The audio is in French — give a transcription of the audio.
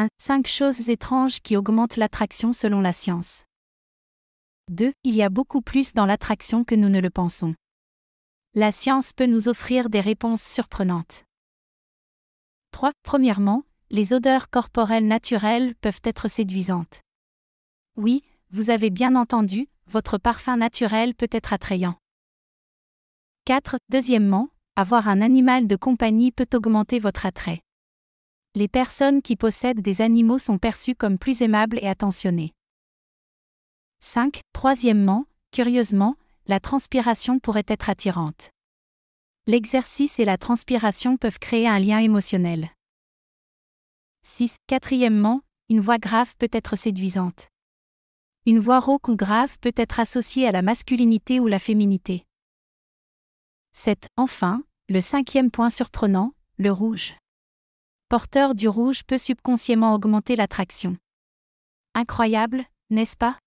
1. 5 choses étranges qui augmentent l'attraction selon la science. 2. Il y a beaucoup plus dans l'attraction que nous ne le pensons. La science peut nous offrir des réponses surprenantes. 3. Premièrement, les odeurs corporelles naturelles peuvent être séduisantes. Oui, vous avez bien entendu, votre parfum naturel peut être attrayant. 4. Deuxièmement, avoir un animal de compagnie peut augmenter votre attrait les personnes qui possèdent des animaux sont perçues comme plus aimables et attentionnées. 5. Troisièmement, curieusement, la transpiration pourrait être attirante. L'exercice et la transpiration peuvent créer un lien émotionnel. 6. Quatrièmement, une voix grave peut être séduisante. Une voix rauque ou grave peut être associée à la masculinité ou la féminité. 7. Enfin, le cinquième point surprenant, le rouge porteur du rouge peut subconsciemment augmenter l'attraction. Incroyable, n'est-ce pas